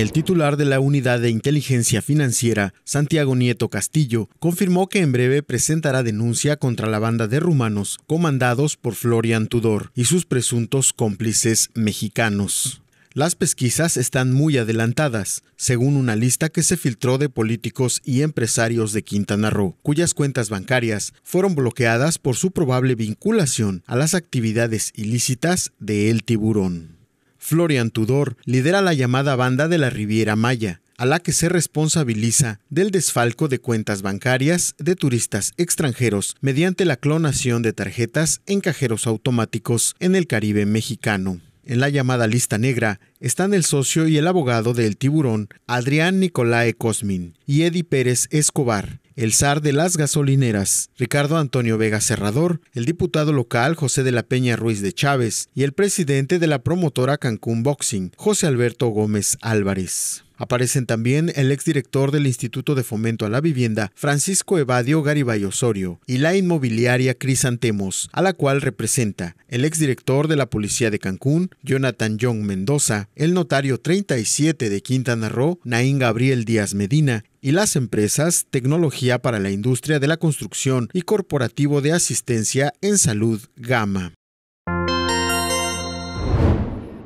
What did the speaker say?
El titular de la Unidad de Inteligencia Financiera, Santiago Nieto Castillo, confirmó que en breve presentará denuncia contra la banda de rumanos comandados por Florian Tudor y sus presuntos cómplices mexicanos. Las pesquisas están muy adelantadas, según una lista que se filtró de políticos y empresarios de Quintana Roo, cuyas cuentas bancarias fueron bloqueadas por su probable vinculación a las actividades ilícitas de El Tiburón. Florian Tudor lidera la llamada banda de la Riviera Maya, a la que se responsabiliza del desfalco de cuentas bancarias de turistas extranjeros mediante la clonación de tarjetas en cajeros automáticos en el Caribe mexicano. En la llamada lista negra están el socio y el abogado del tiburón Adrián Nicolae Cosmin y Eddie Pérez Escobar, el zar de las gasolineras, Ricardo Antonio Vega Serrador, el diputado local José de la Peña Ruiz de Chávez y el presidente de la promotora Cancún Boxing, José Alberto Gómez Álvarez. Aparecen también el exdirector del Instituto de Fomento a la Vivienda, Francisco Evadio Garibay Osorio, y la inmobiliaria Crisantemos, a la cual representa el exdirector de la Policía de Cancún, Jonathan Young Mendoza, el notario 37 de Quintana Roo, Naín Gabriel Díaz Medina, y las empresas Tecnología para la Industria de la Construcción y Corporativo de Asistencia en Salud, GAMA.